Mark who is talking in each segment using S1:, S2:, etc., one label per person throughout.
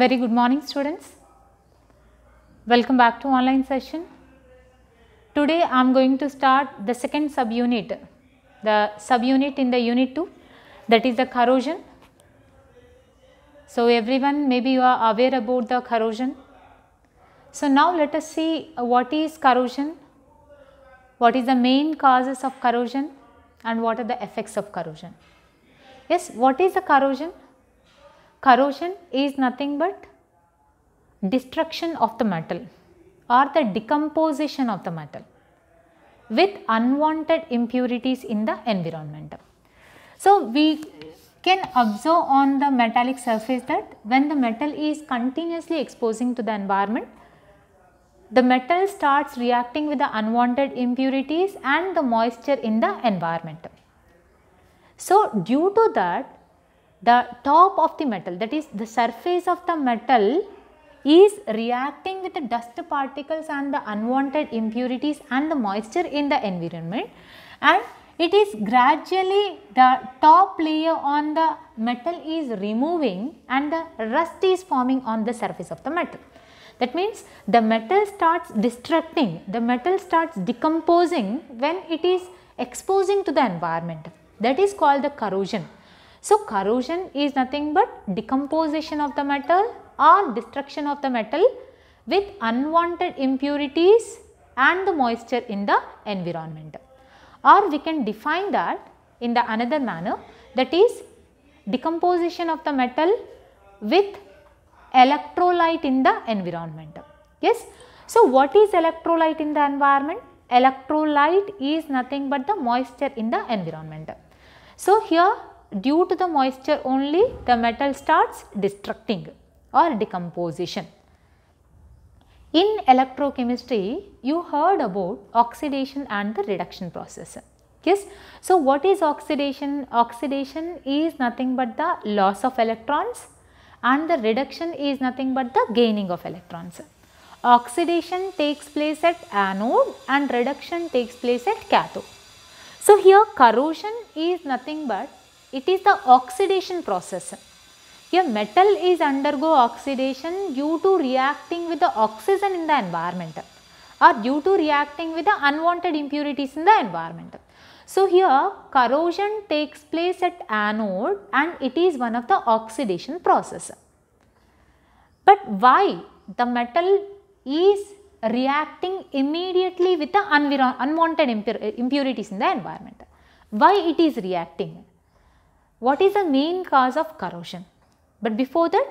S1: Very good morning students. Welcome back to online session. Today I am going to start the second subunit, the subunit in the unit 2 that is the corrosion. So everyone maybe you are aware about the corrosion. So now let us see what is corrosion, what is the main causes of corrosion and what are the effects of corrosion. Yes, what is the corrosion? corrosion is nothing but destruction of the metal or the decomposition of the metal with unwanted impurities in the environment. So, we can observe on the metallic surface that when the metal is continuously exposing to the environment, the metal starts reacting with the unwanted impurities and the moisture in the environment. So, due to that the top of the metal that is the surface of the metal is reacting with the dust particles and the unwanted impurities and the moisture in the environment and it is gradually the top layer on the metal is removing and the rust is forming on the surface of the metal. That means the metal starts destructing, the metal starts decomposing when it is exposing to the environment that is called the corrosion. So, corrosion is nothing but decomposition of the metal or destruction of the metal with unwanted impurities and the moisture in the environment or we can define that in the another manner that is decomposition of the metal with electrolyte in the environment. Yes. So, what is electrolyte in the environment? Electrolyte is nothing but the moisture in the environment. So, here due to the moisture only the metal starts destructing or decomposition. In electrochemistry, you heard about oxidation and the reduction process. Yes. So, what is oxidation? Oxidation is nothing but the loss of electrons and the reduction is nothing but the gaining of electrons. Oxidation takes place at anode and reduction takes place at cathode. So, here corrosion is nothing but it is the oxidation process. A metal is undergo oxidation due to reacting with the oxygen in the environment or due to reacting with the unwanted impurities in the environment. So, here corrosion takes place at anode and it is one of the oxidation process. But why the metal is reacting immediately with the unwanted impur impurities in the environment? Why it is reacting? what is the main cause of corrosion. But before that,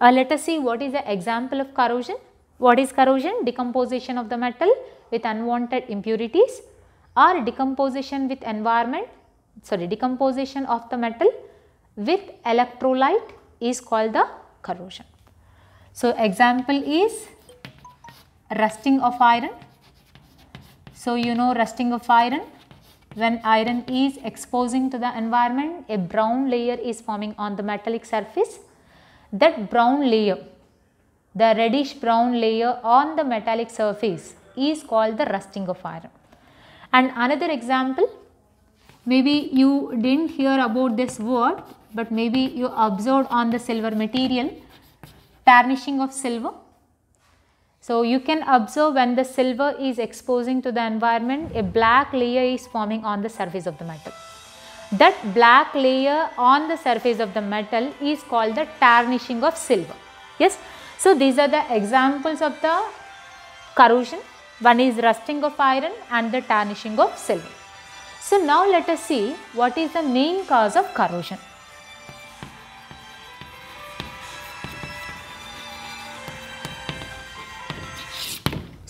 S1: uh, let us see what is the example of corrosion. What is corrosion? Decomposition of the metal with unwanted impurities or decomposition with environment, sorry decomposition of the metal with electrolyte is called the corrosion. So, example is rusting of iron. So, you know rusting of iron when iron is exposing to the environment, a brown layer is forming on the metallic surface. That brown layer, the reddish brown layer on the metallic surface is called the rusting of iron. And another example, maybe you didn't hear about this word, but maybe you observed on the silver material, tarnishing of silver so, you can observe when the silver is exposing to the environment, a black layer is forming on the surface of the metal. That black layer on the surface of the metal is called the tarnishing of silver. Yes. So, these are the examples of the corrosion. One is rusting of iron and the tarnishing of silver. So, now let us see what is the main cause of corrosion.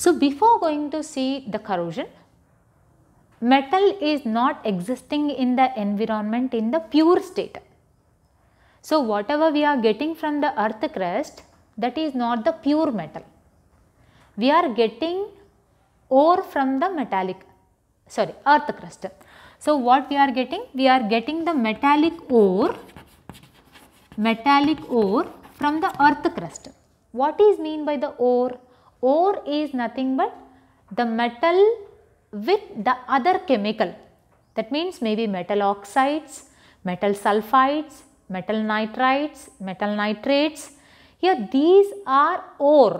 S1: So, before going to see the corrosion, metal is not existing in the environment in the pure state. So, whatever we are getting from the earth crust that is not the pure metal. We are getting ore from the metallic sorry earth crust. So, what we are getting? We are getting the metallic ore metallic ore from the earth crust. What is mean by the ore? Ore is nothing but the metal with the other chemical. That means maybe metal oxides, metal sulfides, metal nitrites, metal nitrates. Here these are ore.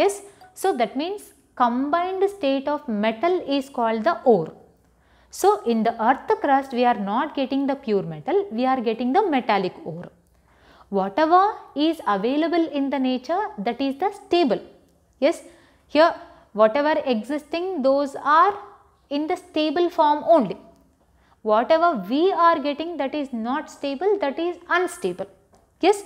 S1: Yes. So that means combined state of metal is called the ore. So in the earth crust we are not getting the pure metal, we are getting the metallic ore. Whatever is available in the nature that is the stable Yes, here whatever existing those are in the stable form only. Whatever we are getting that is not stable that is unstable. Yes.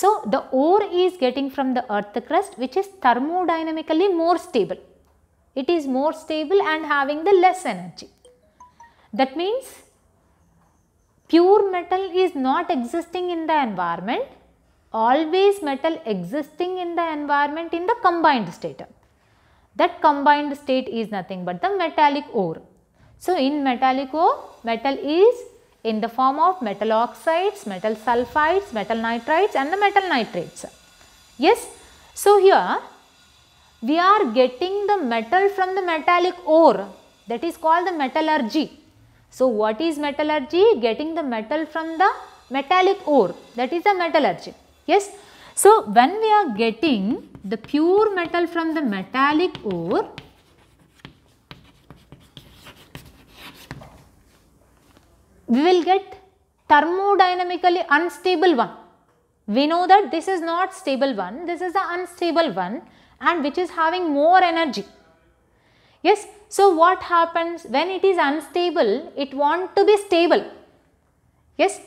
S1: So, the ore is getting from the earth crust which is thermodynamically more stable. It is more stable and having the less energy. That means pure metal is not existing in the environment always metal existing in the environment in the combined state. That combined state is nothing but the metallic ore. So, in metallic ore, metal is in the form of metal oxides, metal sulfides, metal nitrites and the metal nitrates. Yes. So, here we are getting the metal from the metallic ore that is called the metallurgy. So, what is metallurgy? Getting the metal from the metallic ore that is the metallurgy. Yes. So, when we are getting the pure metal from the metallic ore, we will get thermodynamically unstable one. We know that this is not stable one, this is the unstable one and which is having more energy. Yes. So, what happens when it is unstable, it want to be stable. Yes.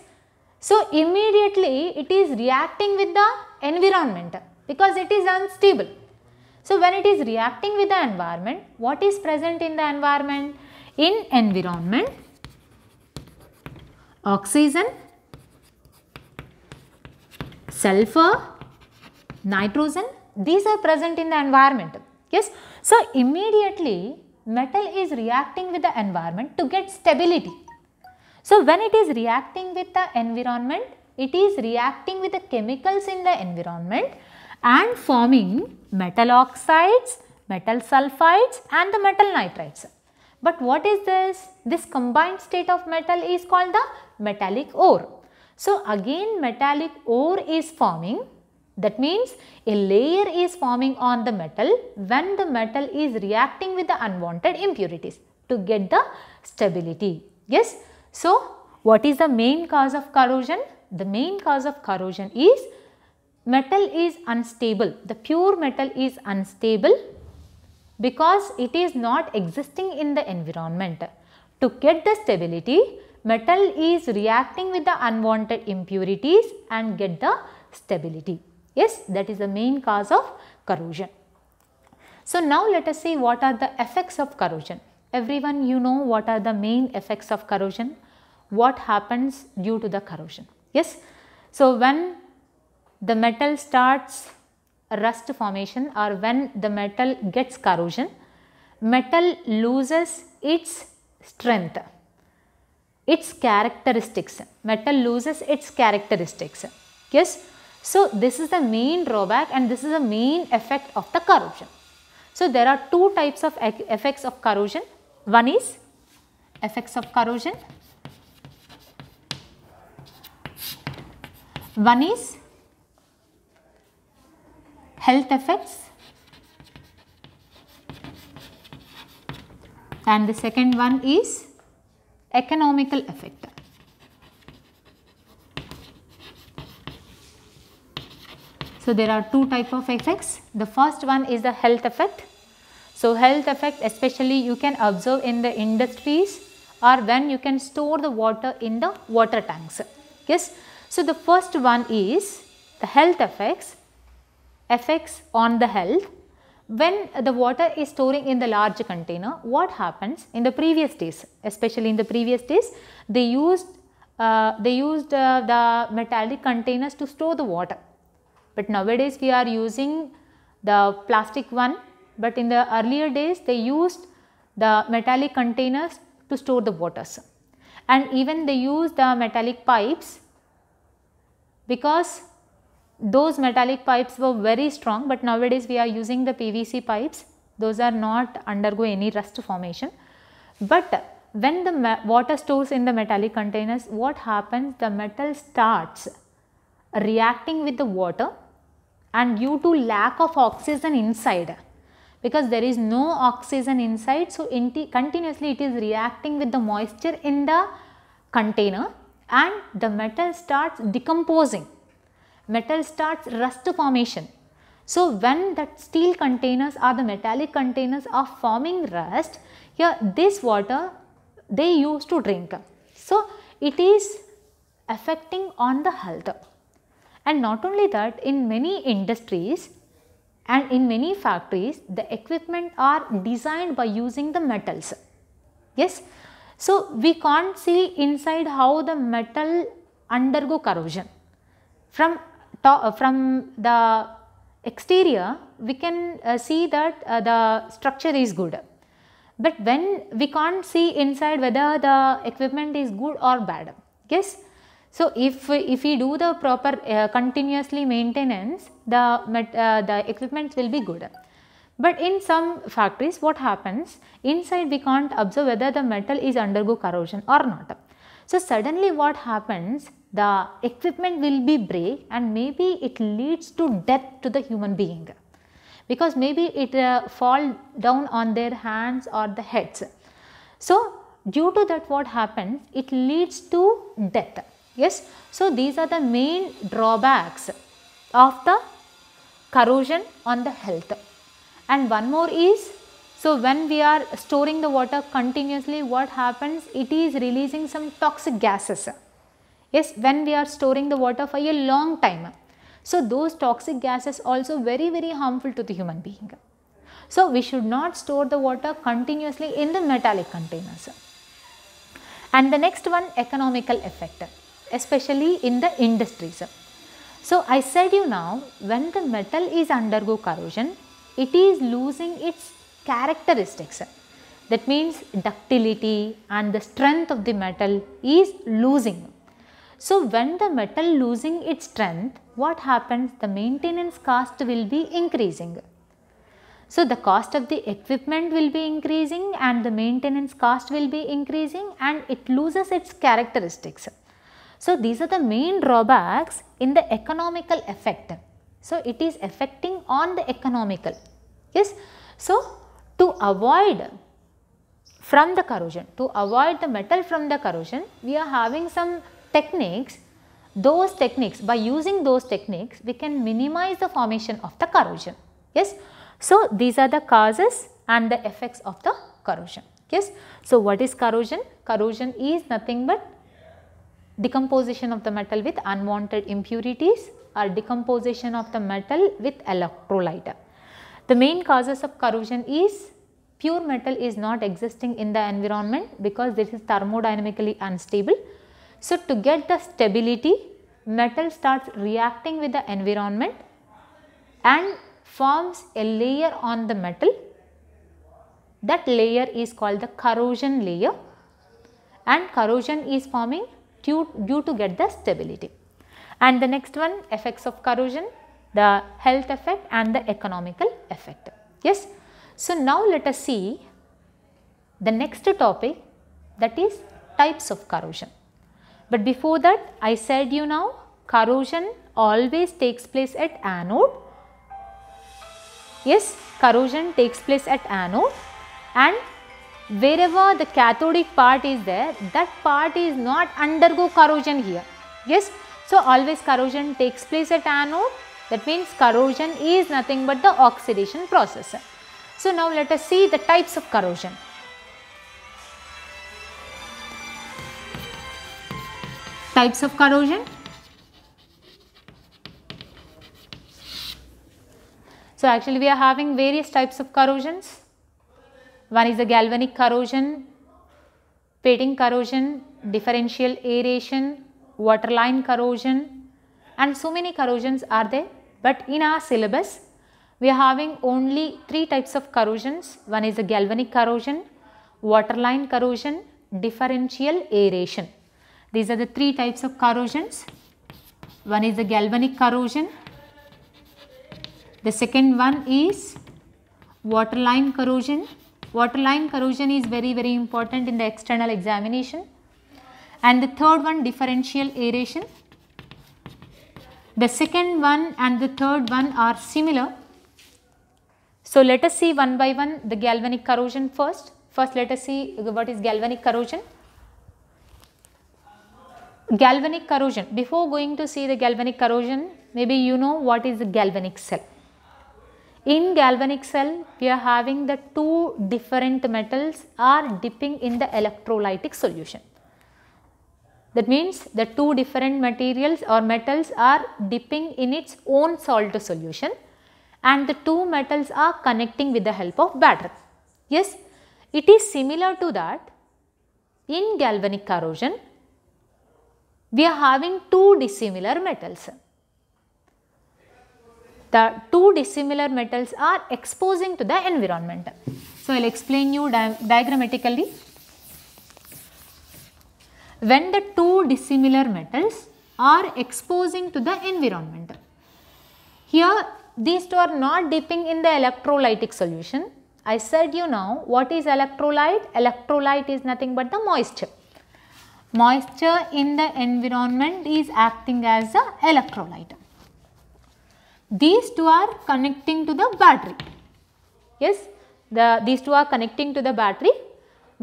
S1: So, immediately it is reacting with the environment because it is unstable. So, when it is reacting with the environment, what is present in the environment? In environment, oxygen, sulfur, nitrogen, these are present in the environment. Yes. So, immediately metal is reacting with the environment to get stability. So when it is reacting with the environment, it is reacting with the chemicals in the environment and forming metal oxides, metal sulfides and the metal nitrides. But what is this? This combined state of metal is called the metallic ore. So again metallic ore is forming that means a layer is forming on the metal when the metal is reacting with the unwanted impurities to get the stability. Yes, so, what is the main cause of corrosion? The main cause of corrosion is metal is unstable. The pure metal is unstable because it is not existing in the environment. To get the stability, metal is reacting with the unwanted impurities and get the stability. Yes, that is the main cause of corrosion. So, now let us see what are the effects of corrosion. Everyone you know what are the main effects of corrosion what happens due to the corrosion. Yes. So, when the metal starts rust formation or when the metal gets corrosion, metal loses its strength, its characteristics, metal loses its characteristics. Yes. So, this is the main drawback and this is the main effect of the corrosion. So, there are two types of effects of corrosion. One is effects of corrosion One is health effects and the second one is economical effect. So, there are two type of effects. The first one is the health effect. So, health effect especially you can observe in the industries or when you can store the water in the water tanks. Yes. So, the first one is the health effects, effects on the health. When the water is storing in the large container, what happens in the previous days, especially in the previous days, they used, uh, they used uh, the metallic containers to store the water. But nowadays we are using the plastic one, but in the earlier days they used the metallic containers to store the waters. And even they used the metallic pipes because those metallic pipes were very strong but nowadays we are using the PVC pipes those are not undergo any rust formation. But when the water stores in the metallic containers what happens the metal starts reacting with the water and due to lack of oxygen inside because there is no oxygen inside so continuously it is reacting with the moisture in the container and the metal starts decomposing. Metal starts rust formation. So, when that steel containers or the metallic containers are forming rust, here this water they use to drink. So, it is affecting on the health. And not only that, in many industries and in many factories, the equipment are designed by using the metals. Yes, so, we can't see inside how the metal undergo corrosion. From, uh, from the exterior we can uh, see that uh, the structure is good. But when we can't see inside whether the equipment is good or bad. Yes. So, if, if we do the proper uh, continuously maintenance the, uh, the equipment will be good. But in some factories what happens inside we can't observe whether the metal is undergo corrosion or not. So suddenly what happens the equipment will be break and maybe it leads to death to the human being because maybe it uh, fall down on their hands or the heads. So due to that what happens it leads to death yes. So these are the main drawbacks of the corrosion on the health and one more is so when we are storing the water continuously what happens it is releasing some toxic gases yes when we are storing the water for a long time so those toxic gases also very very harmful to the human being so we should not store the water continuously in the metallic containers and the next one economical effect especially in the industries so I said you now when the metal is undergo corrosion it is losing its characteristics. That means ductility and the strength of the metal is losing. So when the metal losing its strength, what happens? The maintenance cost will be increasing. So the cost of the equipment will be increasing and the maintenance cost will be increasing and it loses its characteristics. So these are the main drawbacks in the economical effect. So, it is affecting on the economical. Yes. So, to avoid from the corrosion, to avoid the metal from the corrosion, we are having some techniques. Those techniques, by using those techniques, we can minimize the formation of the corrosion. Yes. So, these are the causes and the effects of the corrosion. Yes. So, what is corrosion? Corrosion is nothing but decomposition of the metal with unwanted impurities or decomposition of the metal with electrolyte. The main causes of corrosion is pure metal is not existing in the environment because this is thermodynamically unstable. So, to get the stability metal starts reacting with the environment and forms a layer on the metal. That layer is called the corrosion layer and corrosion is forming due, due to get the stability. And the next one effects of corrosion, the health effect and the economical effect. Yes. So, now let us see the next topic that is types of corrosion. But before that I said you now corrosion always takes place at anode. Yes, corrosion takes place at anode and wherever the cathodic part is there that part is not undergo corrosion here. Yes, so, always corrosion takes place at anode that means corrosion is nothing but the oxidation process. So, now let us see the types of corrosion. Types of corrosion. So, actually we are having various types of corrosions. One is the galvanic corrosion, pitting corrosion, differential aeration, waterline corrosion and so many corrosions are there but in our syllabus we are having only three types of corrosions one is the galvanic corrosion, waterline corrosion, differential aeration. These are the three types of corrosions one is the galvanic corrosion, the second one is waterline corrosion. Waterline corrosion is very very important in the external examination and the third one differential aeration. The second one and the third one are similar. So, let us see one by one the galvanic corrosion first. First let us see what is galvanic corrosion. Galvanic corrosion. Before going to see the galvanic corrosion, maybe you know what is the galvanic cell. In galvanic cell, we are having the two different metals are dipping in the electrolytic solution. That means the two different materials or metals are dipping in its own salt solution and the two metals are connecting with the help of batter. Yes, it is similar to that in galvanic corrosion we are having two dissimilar metals. The two dissimilar metals are exposing to the environment. So, I will explain you di diagrammatically when the two dissimilar metals are exposing to the environment. Here these two are not dipping in the electrolytic solution. I said you now what is electrolyte? Electrolyte is nothing but the moisture. Moisture in the environment is acting as a electrolyte. These two are connecting to the battery. Yes, the, these two are connecting to the battery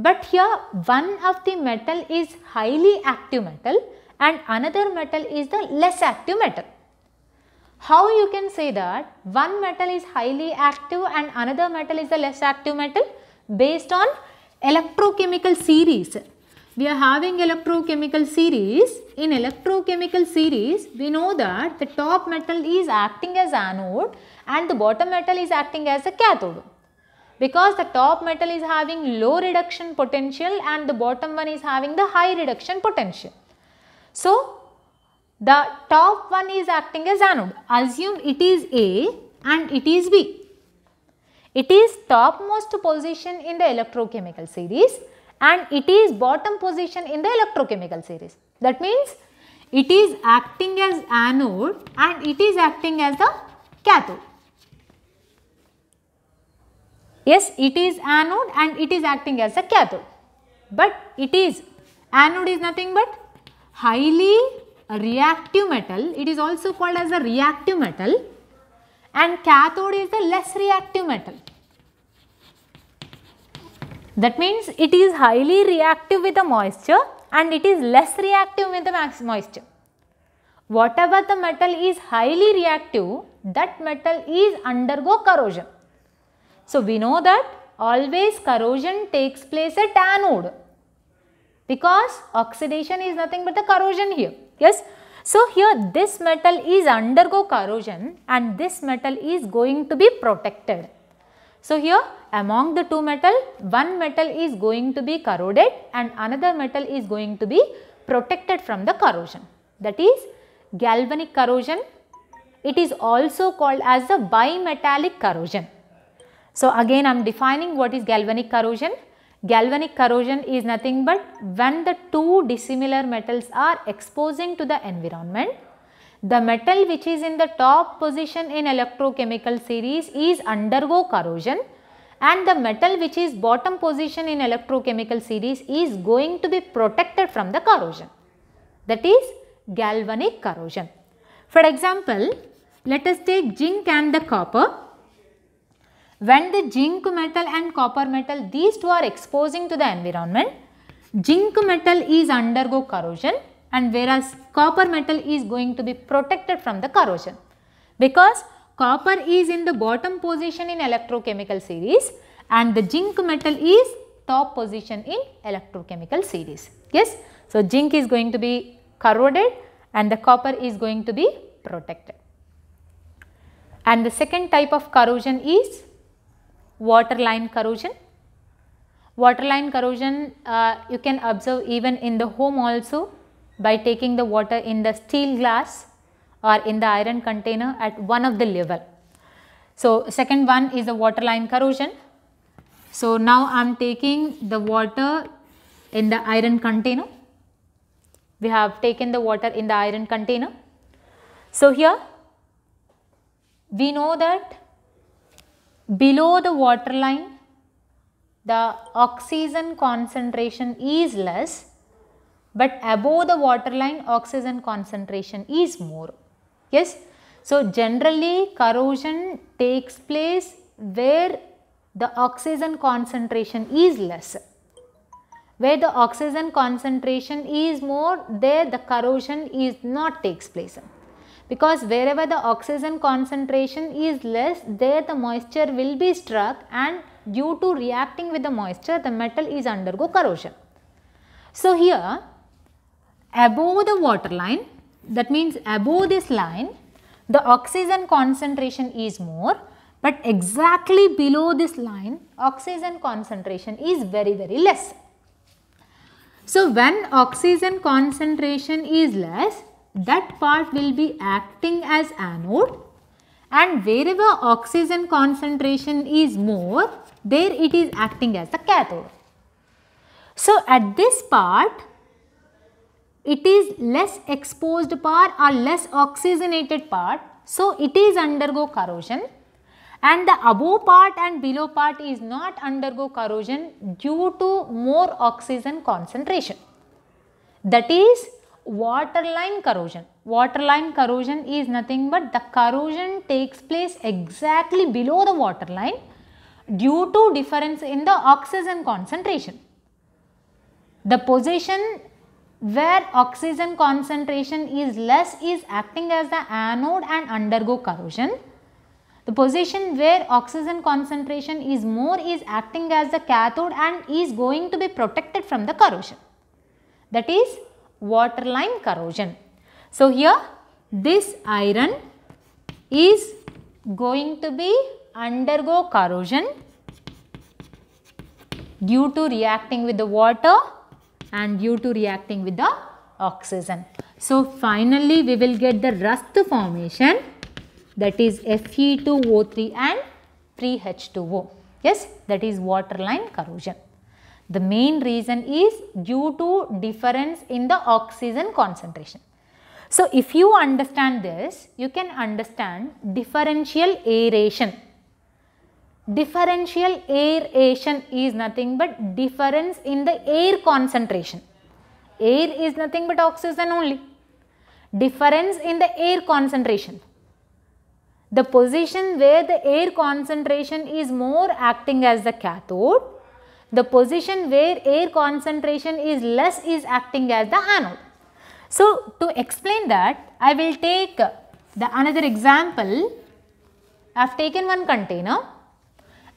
S1: but here one of the metal is highly active metal and another metal is the less active metal. How you can say that one metal is highly active and another metal is the less active metal? Based on electrochemical series. We are having electrochemical series. In electrochemical series, we know that the top metal is acting as anode and the bottom metal is acting as a cathode because the top metal is having low reduction potential and the bottom one is having the high reduction potential. So, the top one is acting as anode. Assume it is A and it is B. It is topmost position in the electrochemical series and it is bottom position in the electrochemical series. That means it is acting as anode and it is acting as the cathode. Yes, it is anode and it is acting as a cathode, but it is anode is nothing but highly reactive metal. It is also called as a reactive metal and cathode is the less reactive metal. That means it is highly reactive with the moisture and it is less reactive with the moisture. Whatever the metal is highly reactive, that metal is undergo corrosion. So, we know that always corrosion takes place at anode because oxidation is nothing but the corrosion here. Yes. So, here this metal is undergo corrosion and this metal is going to be protected. So, here among the two metal, one metal is going to be corroded and another metal is going to be protected from the corrosion that is galvanic corrosion. It is also called as the bimetallic corrosion. So, again I am defining what is galvanic corrosion. Galvanic corrosion is nothing but when the two dissimilar metals are exposing to the environment, the metal which is in the top position in electrochemical series is undergo corrosion and the metal which is bottom position in electrochemical series is going to be protected from the corrosion that is galvanic corrosion. For example, let us take zinc and the copper when the zinc metal and copper metal these two are exposing to the environment, zinc metal is undergo corrosion and whereas copper metal is going to be protected from the corrosion. Because copper is in the bottom position in electrochemical series and the zinc metal is top position in electrochemical series. Yes. So, zinc is going to be corroded and the copper is going to be protected. And the second type of corrosion is waterline corrosion. Waterline corrosion uh, you can observe even in the home also by taking the water in the steel glass or in the iron container at one of the level. So, second one is the waterline corrosion. So, now I am taking the water in the iron container. We have taken the water in the iron container. So, here we know that below the water line the oxygen concentration is less but above the water line oxygen concentration is more. Yes. So, generally corrosion takes place where the oxygen concentration is less. Where the oxygen concentration is more there the corrosion is not takes place because wherever the oxygen concentration is less there the moisture will be struck and due to reacting with the moisture the metal is undergo corrosion. So, here above the water line that means above this line the oxygen concentration is more but exactly below this line oxygen concentration is very very less. So, when oxygen concentration is less that part will be acting as anode and wherever oxygen concentration is more there it is acting as the cathode. So, at this part it is less exposed part or less oxygenated part. So, it is undergo corrosion and the above part and below part is not undergo corrosion due to more oxygen concentration. That is waterline corrosion. Waterline corrosion is nothing but the corrosion takes place exactly below the waterline due to difference in the oxygen concentration. The position where oxygen concentration is less is acting as the anode and undergo corrosion. The position where oxygen concentration is more is acting as the cathode and is going to be protected from the corrosion. That is waterline corrosion. So, here this iron is going to be undergo corrosion due to reacting with the water and due to reacting with the oxygen. So, finally we will get the rust formation that is Fe2O3 and 3H2O. Yes, that is waterline corrosion. The main reason is due to difference in the oxygen concentration. So, if you understand this, you can understand differential aeration. Differential aeration is nothing but difference in the air concentration. Air is nothing but oxygen only. Difference in the air concentration. The position where the air concentration is more acting as the cathode the position where air concentration is less is acting as the anode. So, to explain that I will take the another example. I have taken one container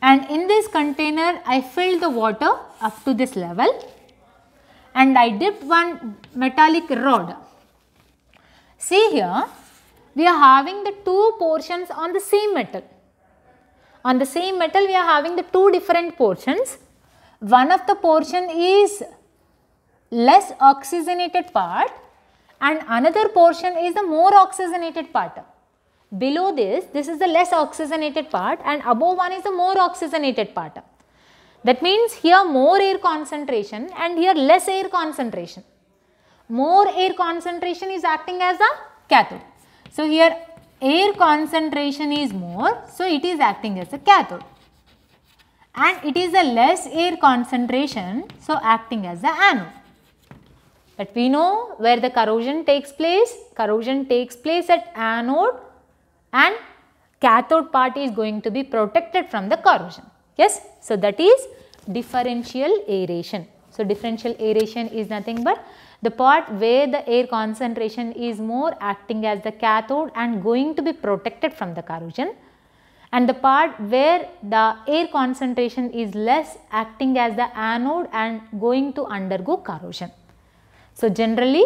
S1: and in this container I filled the water up to this level and I dipped one metallic rod. See here we are having the two portions on the same metal. On the same metal we are having the two different portions one of the portion is less oxygenated part and another portion is the more oxygenated part. Below this, this is the less oxygenated part and above one is the more oxygenated part. That means here more air concentration and here less air concentration. More air concentration is acting as a cathode. So here air concentration is more, so it is acting as a cathode and it is a less air concentration so acting as the anode. But we know where the corrosion takes place, corrosion takes place at anode and cathode part is going to be protected from the corrosion. Yes, so that is differential aeration. So, differential aeration is nothing but the part where the air concentration is more acting as the cathode and going to be protected from the corrosion and the part where the air concentration is less acting as the anode and going to undergo corrosion. So, generally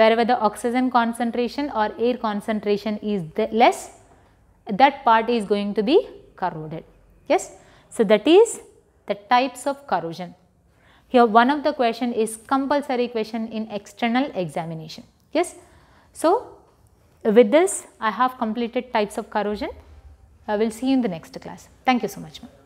S1: wherever the oxygen concentration or air concentration is less that part is going to be corroded. Yes. So, that is the types of corrosion. Here one of the question is compulsory question in external examination. Yes. So, with this I have completed types of corrosion we will see you in the next class. Thank you so much.